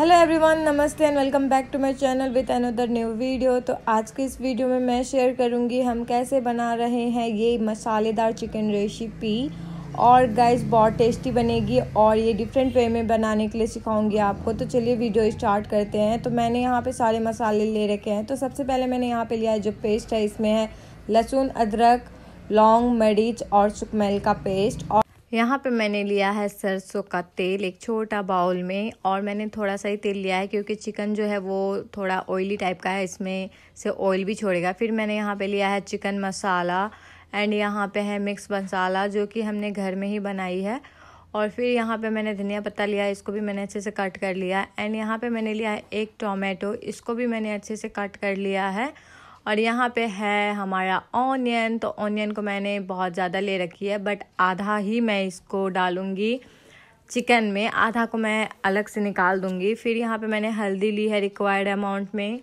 hello everyone नमस्ते and welcome back to my channel with another new video तो आज के इस वीडियो में मैं शेयर करूंगी हम कैसे बना रहे हैं ये मसालेदार चिकन रेसिपी और गाइस बहुत टेस्टी बनेगी और ये डिफरेंट वे में बनाने के लिए सिखाऊंगी आपको तो चलिए वीडियो स्टार्ट करते हैं तो मैंने यहाँ पे सारे मसाले ले रखे हैं तो सबसे पहले मैंने यहाँ पर लिया है जो पेस्ट है इसमें है लहसुन अदरक लौंग मरीच और सुकमेल का पेस्ट और यहाँ पे मैंने लिया है सरसों का तेल एक छोटा बाउल में और मैंने थोड़ा सा ही तेल लिया है क्योंकि चिकन जो है वो थोड़ा ऑयली टाइप का है इसमें से ऑयल भी छोड़ेगा फिर मैंने यहाँ पे लिया है चिकन मसाला एंड यहाँ पे है मिक्स मसाला जो कि हमने घर में ही बनाई है और फिर यहाँ पे मैंने धनिया पत्ता लिया है इसको भी मैंने अच्छे से कट कर लिया एंड यहाँ पर मैंने लिया है एक टोमेटो इसको भी मैंने अच्छे से कट कर लिया है और यहाँ पे है हमारा ऑनियन तो ऑनियन को मैंने बहुत ज़्यादा ले रखी है बट आधा ही मैं इसको डालूँगी चिकन में आधा को मैं अलग से निकाल दूँगी फिर यहाँ पे मैंने हल्दी ली है रिक्वायर्ड अमाउंट में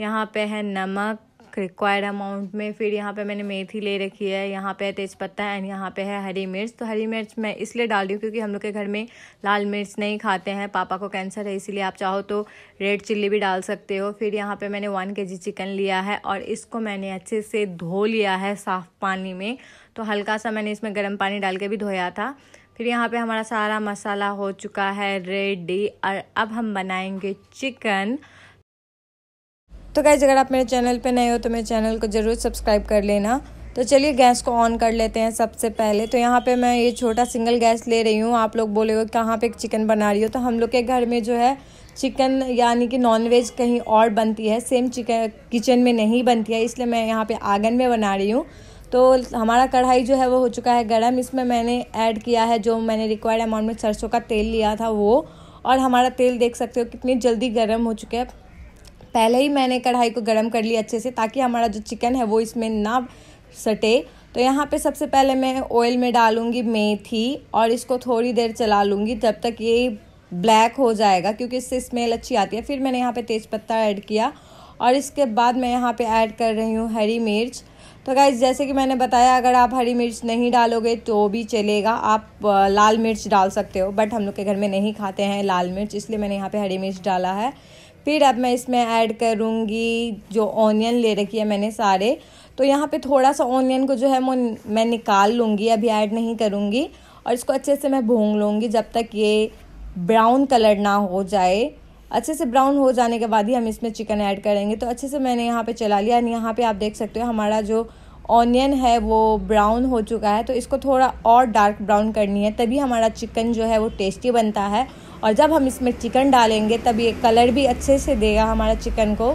यहाँ पे है नमक रिक्वायर्ड अमाउंट में फिर यहाँ पे मैंने मेथी ले रखी है यहाँ पे तेज़पत्ता एंड यहाँ पे है हरी मिर्च तो हरी मिर्च मैं इसलिए डाल रही हूँ क्योंकि हम लोग के घर में लाल मिर्च नहीं खाते हैं पापा को कैंसर है इसीलिए आप चाहो तो रेड चिल्ली भी डाल सकते हो फिर यहाँ पर मैंने वन के चिकन लिया है और इसको मैंने अच्छे से धो लिया है साफ़ पानी में तो हल्का सा मैंने इसमें गर्म पानी डाल के भी धोया था फिर यहाँ पे हमारा सारा मसाला हो चुका है रेडी और अब हम बनाएंगे चिकन तो गैस अगर आप मेरे चैनल पे नए हो तो मेरे चैनल को ज़रूर सब्सक्राइब कर लेना तो चलिए गैस को ऑन कर लेते हैं सबसे पहले तो यहाँ पे मैं ये छोटा सिंगल गैस ले रही हूँ आप लोग बोले हो कहाँ पर चिकन बना रही हो तो हम लोग के घर में जो है चिकन यानी कि नॉनवेज कहीं और बनती है सेम चिकन किचन में नहीं बनती है इसलिए मैं यहाँ पे आंगन में बना रही हूँ तो हमारा कढ़ाई जो है वो हो चुका है गर्म इसमें मैंने ऐड किया है जो मैंने रिक्वायर्ड अमाउंट में सरसों का तेल लिया था वो और हमारा तेल देख सकते हो कितनी जल्दी गर्म हो चुका है पहले ही मैंने कढ़ाई को गर्म कर लिया अच्छे से ताकि हमारा जो चिकन है वो इसमें ना सटे तो यहाँ पे सबसे पहले मैं ऑयल में डालूँगी मेथी और इसको थोड़ी देर चला लूँगी जब तक ये ब्लैक हो जाएगा क्योंकि इससे स्मेल अच्छी आती है फिर मैंने यहाँ पे तेज़पत्ता ऐड किया और इसके बाद मैं यहाँ पे ऐड कर रही हूँ हरी मिर्च तो गाइज जैसे कि मैंने बताया अगर आप हरी मिर्च नहीं डालोगे तो भी चलेगा आप लाल मिर्च डाल सकते हो बट हम लोग के घर में नहीं खाते हैं लाल मिर्च इसलिए मैंने यहाँ पर हरी मिर्च डाला है फिर अब मैं इसमें ऐड करूँगी जो ऑनियन ले रखी है मैंने सारे तो यहाँ पे थोड़ा सा ऑनियन को जो है वो मैं निकाल लूँगी अभी ऐड नहीं करूँगी और इसको अच्छे से मैं भूंग लूँगी जब तक ये ब्राउन कलर ना हो जाए अच्छे से ब्राउन हो जाने के बाद ही हम इसमें चिकन ऐड करेंगे तो अच्छे से मैंने यहाँ पे चला लिया एंड यहाँ पे आप देख सकते हो हमारा जो ऑनियन है वो ब्राउन हो चुका है तो इसको थोड़ा और डार्क ब्राउन करनी है तभी हमारा चिकन जो है वो टेस्टी बनता है और जब हम इसमें चिकन डालेंगे तब ये कलर भी अच्छे से देगा हमारा चिकन को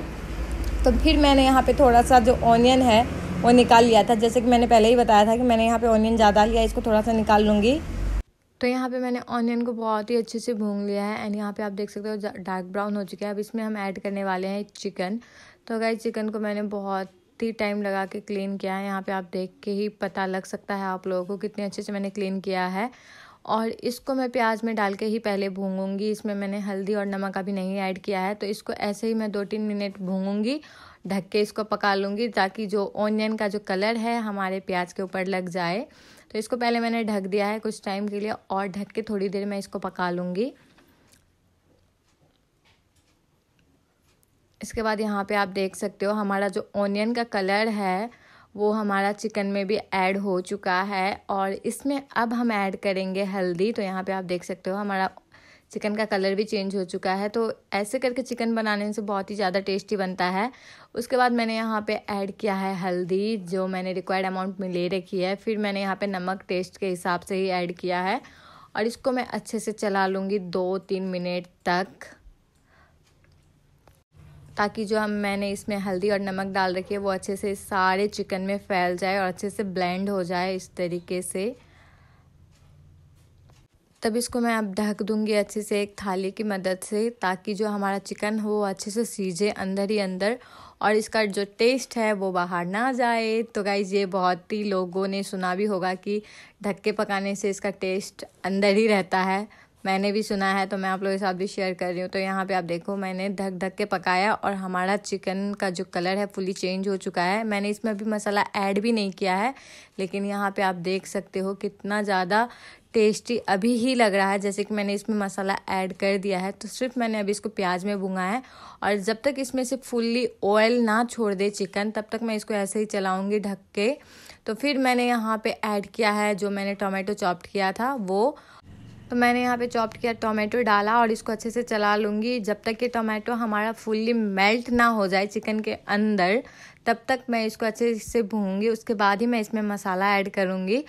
तो फिर मैंने यहाँ पे थोड़ा सा जो ऑनियन है वो निकाल लिया था जैसे कि मैंने पहले ही बताया था कि मैंने यहाँ पे ऑनियन ज़्यादा लिया इसको थोड़ा सा निकाल लूँगी तो यहाँ पे मैंने ऑनियन को बहुत ही अच्छे से भून लिया है एंड यहाँ पे आप देख सकते हो डार्क ब्राउन हो चुका है अब इसमें हम ऐड करने वाले हैं चिकन तो अगर चिकन को मैंने बहुत ही टाइम लगा के क्लीन किया है यहाँ पर आप देख के ही पता लग सकता है आप लोगों को कितने अच्छे से मैंने क्लीन किया है और इसको मैं प्याज में डाल के ही पहले भूंगूंगी इसमें मैंने हल्दी और नमक अभी नहीं ऐड किया है तो इसको ऐसे ही मैं दो तीन मिनट भूंगूंगी ढक के इसको पका लूँगी ताकि जो ओनियन का जो कलर है हमारे प्याज के ऊपर लग जाए तो इसको पहले मैंने ढक दिया है कुछ टाइम के लिए और ढक के थोड़ी देर मैं इसको पका लूँगी इसके बाद यहाँ पे आप देख सकते हो हमारा जो ओनियन का कलर है वो हमारा चिकन में भी ऐड हो चुका है और इसमें अब हम ऐड करेंगे हल्दी तो यहाँ पे आप देख सकते हो हमारा चिकन का कलर भी चेंज हो चुका है तो ऐसे करके चिकन बनाने से बहुत ही ज़्यादा टेस्टी बनता है उसके बाद मैंने यहाँ पे ऐड किया है हल्दी जो मैंने रिक्वायर्ड अमाउंट में ले रखी है फिर मैंने यहाँ पे नमक टेस्ट के हिसाब से ही ऐड किया है और इसको मैं अच्छे से चला लूँगी दो तीन मिनट तक ताकि जो हम मैंने इसमें हल्दी और नमक डाल रखी है वो अच्छे से सारे चिकन में फैल जाए और अच्छे से ब्लेंड हो जाए इस तरीके से तब इसको मैं अब ढक दूंगी अच्छे से एक थाली की मदद से ताकि जो हमारा चिकन हो वो अच्छे से सीझे अंदर ही अंदर और इसका जो टेस्ट है वो बाहर ना जाए तो गाइज ये बहुत ही लोगों ने सुना भी होगा कि ढक के पकाने से इसका टेस्ट अंदर ही रहता है मैंने भी सुना है तो मैं आप लोगों के साथ भी शेयर कर रही हूँ तो यहाँ पे आप देखो मैंने धक धक के पकाया और हमारा चिकन का जो कलर है फुली चेंज हो चुका है मैंने इसमें अभी मसाला ऐड भी नहीं किया है लेकिन यहाँ पे आप देख सकते हो कितना ज़्यादा टेस्टी अभी ही लग रहा है जैसे कि मैंने इसमें मसाला ऐड कर दिया है तो सिर्फ मैंने अभी इसको प्याज में भुंगा है और जब तक इसमें से फुल्ली ऑयल ना छोड़ दे चिकन तब तक मैं इसको ऐसे ही चलाऊँगी ढक के तो फिर मैंने यहाँ पे ऐड किया है जो मैंने टोमेटो चॉप्ड किया था वो तो मैंने यहाँ पे चॉप किया टोमेटो डाला और इसको अच्छे से चला लूँगी जब तक कि टोमेटो हमारा फुल्ली मेल्ट ना हो जाए चिकन के अंदर तब तक मैं इसको अच्छे से भूँगी उसके बाद ही मैं इसमें मसाला ऐड करूँगी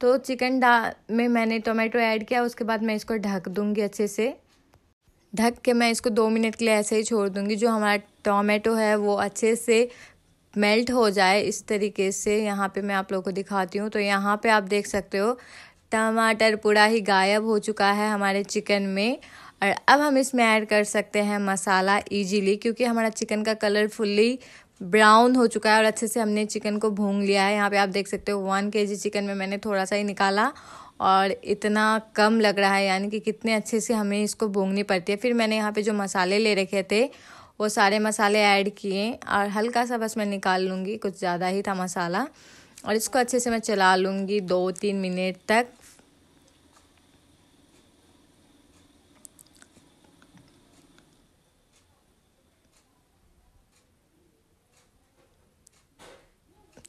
तो चिकन डा में मैंने टोमेटो ऐड किया उसके बाद मैं इसको ढक दूँगी अच्छे से ढक के मैं इसको दो मिनट के लिए ऐसे ही छोड़ दूँगी जो हमारा टोमेटो है वो अच्छे से मेल्ट हो जाए इस तरीके से यहाँ पे मैं आप लोगों को दिखाती हूँ तो यहाँ पे आप देख सकते हो टमाटर पूरा ही गायब हो चुका है हमारे चिकन में और अब हम इसमें ऐड कर सकते हैं मसाला इजीली क्योंकि हमारा चिकन का कलर फुल्ली ब्राउन हो चुका है और अच्छे से हमने चिकन को भूंग लिया है यहाँ पे आप देख सकते हो वन के चिकन में मैंने थोड़ा सा ही निकाला और इतना कम लग रहा है यानी कि कितने अच्छे से हमें इसको भूंगनी पड़ती है फिर मैंने यहाँ पे जो मसाले ले रखे थे वो सारे मसाले ऐड किए और हल्का सा बस मैं निकाल लूँगी कुछ ज़्यादा ही था मसाला और इसको अच्छे से मैं चला लूँगी दो तीन मिनट तक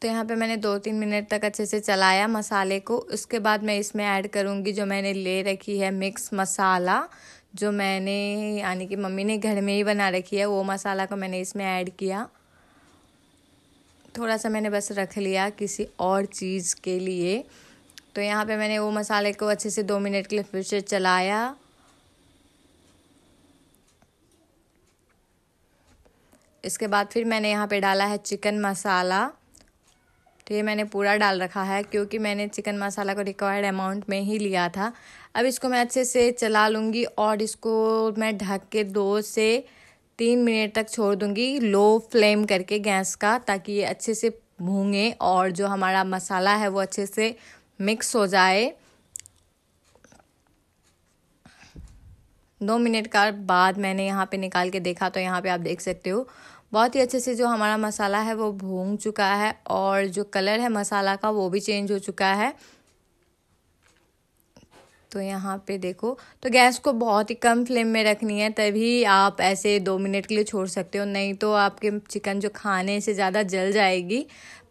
तो यहाँ पे मैंने दो तीन मिनट तक अच्छे से चलाया मसाले को उसके बाद मैं इसमें ऐड करूँगी जो मैंने ले रखी है मिक्स मसाला जो मैंने यानी कि मम्मी ने घर में ही बना रखी है वो मसाला को मैंने इसमें ऐड किया थोड़ा सा मैंने बस रख लिया किसी और चीज़ के लिए तो यहाँ पे मैंने वो मसाले को अच्छे से दो मिनट के लिए फिर से चलाया इसके बाद फिर मैंने यहाँ पे डाला है चिकन मसाला तो ये मैंने पूरा डाल रखा है क्योंकि मैंने चिकन मसाला को रिक्वायर्ड अमाउंट में ही लिया था अब इसको मैं अच्छे से चला लूँगी और इसको मैं ढक के दो से तीन मिनट तक छोड़ दूँगी लो फ्लेम करके गैस का ताकि ये अच्छे से भूंगे और जो हमारा मसाला है वो अच्छे से मिक्स हो जाए दो मिनट का बाद मैंने यहाँ पे निकाल के देखा तो यहाँ पे आप देख सकते हो बहुत ही अच्छे से जो हमारा मसाला है वो भूंग चुका है और जो कलर है मसाला का वो भी चेंज हो चुका है तो यहाँ पे देखो तो गैस को बहुत ही कम फ्लेम में रखनी है तभी आप ऐसे दो मिनट के लिए छोड़ सकते हो नहीं तो आपके चिकन जो खाने से ज़्यादा जल जाएगी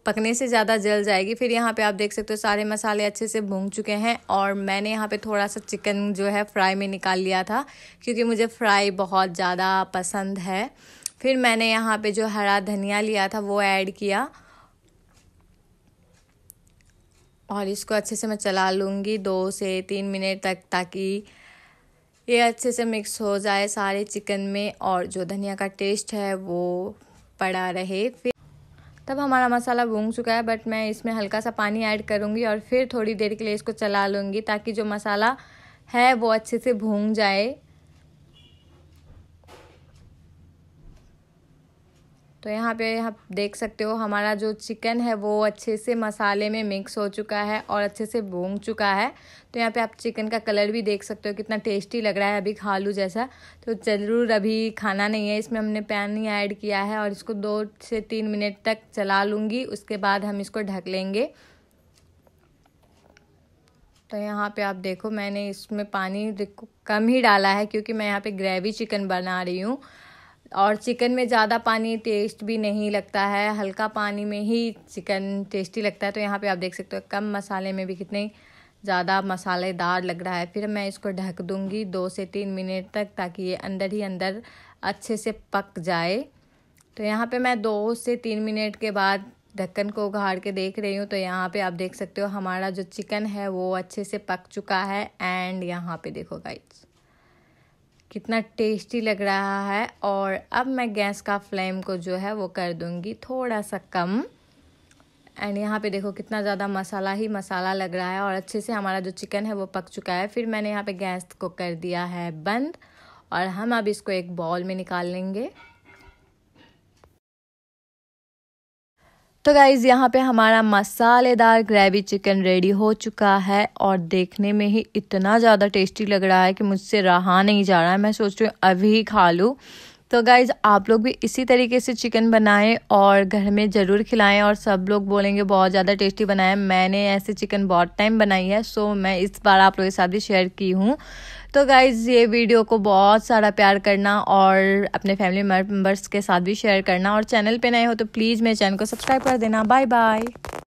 पकने से ज़्यादा जल जाएगी फिर यहाँ पे आप देख सकते हो सारे मसाले अच्छे से भून चुके हैं और मैंने यहाँ पे थोड़ा सा चिकन जो है फ्राई में निकाल लिया था क्योंकि मुझे फ्राई बहुत ज़्यादा पसंद है फिर मैंने यहाँ पे जो हरा धनिया लिया था वो ऐड किया और इसको अच्छे से मैं चला लूँगी दो से तीन मिनट तक ताकि ये अच्छे से मिक्स हो जाए सारे चिकन में और जो धनिया का टेस्ट है वो पड़ा रहे फिर तब हमारा मसाला भूंग चुका है बट मैं इसमें हल्का सा पानी ऐड करूँगी और फिर थोड़ी देर के लिए इसको चला लूँगी ताकि जो मसाला है वो अच्छे से भूंग जाए तो यहाँ पे आप देख सकते हो हमारा जो चिकन है वो अच्छे से मसाले में मिक्स हो चुका है और अच्छे से भूंग चुका है तो यहाँ पे आप चिकन का कलर भी देख सकते हो कितना टेस्टी लग रहा है अभी खा लूँ जैसा तो ज़रूर अभी खाना नहीं है इसमें हमने ही ऐड किया है और इसको दो से तीन मिनट तक चला लूँगी उसके बाद हम इसको ढक लेंगे तो यहाँ पर आप देखो मैंने इसमें पानी कम ही डाला है क्योंकि मैं यहाँ पर ग्रेवी चिकन बना रही हूँ और चिकन में ज़्यादा पानी टेस्ट भी नहीं लगता है हल्का पानी में ही चिकन टेस्टी लगता है तो यहाँ पे आप देख सकते हो कम मसाले में भी कितने ज़्यादा मसालेदार लग रहा है फिर मैं इसको ढक दूँगी दो से तीन मिनट तक ताकि ये अंदर ही अंदर अच्छे से पक जाए तो यहाँ पे मैं दो से तीन मिनट के बाद ढक्कन को उघाड़ के देख रही हूँ तो यहाँ पे आप देख सकते हो हमारा जो चिकन है वो अच्छे से पक चुका है एंड यहाँ पे देखो गाइड्स कितना टेस्टी लग रहा है और अब मैं गैस का फ्लेम को जो है वो कर दूँगी थोड़ा सा कम एंड यहाँ पे देखो कितना ज़्यादा मसाला ही मसाला लग रहा है और अच्छे से हमारा जो चिकन है वो पक चुका है फिर मैंने यहाँ पे गैस को कर दिया है बंद और हम अब इसको एक बॉल में निकाल लेंगे तो गाइज़ यहाँ पे हमारा मसालेदार ग्रेवी चिकन रेडी हो चुका है और देखने में ही इतना ज़्यादा टेस्टी लग रहा है कि मुझसे रहा नहीं जा रहा है मैं सोच रही हूँ अभी ही खा लूँ तो गाइज़ आप लोग भी इसी तरीके से चिकन बनाएं और घर में ज़रूर खिलाएं और सब लोग बोलेंगे बहुत ज़्यादा टेस्टी बनाया मैंने ऐसे चिकन बहुत टाइम बनाई है सो मैं इस बार आप लोगों के साथ भी शेयर की हूँ तो गाइज़ ये वीडियो को बहुत सारा प्यार करना और अपने फैमिली मेम्बर्स के साथ भी शेयर करना और चैनल पे नए हो तो प्लीज़ मेरे चैनल को सब्सक्राइब कर देना बाय बाय